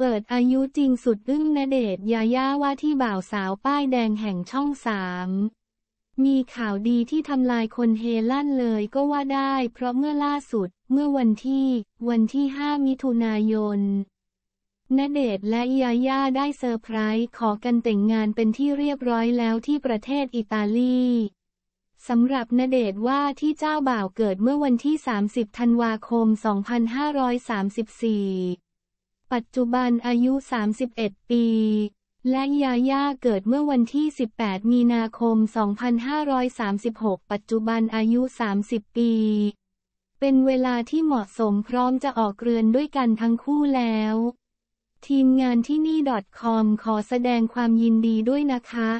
เปิดอายุจริงสุด อึ้งณเดชยาย่าว่าที่บ่าวสาวป้ายแดงแห่งช่องสาม มีข่าวดีที่ทำลายคนเฮลั่นเลยก็ว่าได้ เพราะเมื่อล่าสุดเมื่อวันที่ วันที่5มิถุนายนณเดชและยาย่าได้เซอร์ไพรส์ขอกันแต่งงานเป็นที่เรียบร้อยแล้วที่ประเทศอิตาลีสำหรับณเดชว่าที่เจ้าบ่าวเกิดเมื่อวันที่ 30ธันวาคม 2534ปัจจุบันอายุ 31 ปี และยาย่าเกิดเมื่อวันที่ 18 มีนาคม 2536 ปัจจุบันอายุ 30 ปี เป็นเวลาที่เหมาะสมพร้อมจะออกเรือนด้วยกันทั้งคู่แล้ว ทีมงานที่นี่ .com ขอแสดงความยินดีด้วยนะคะ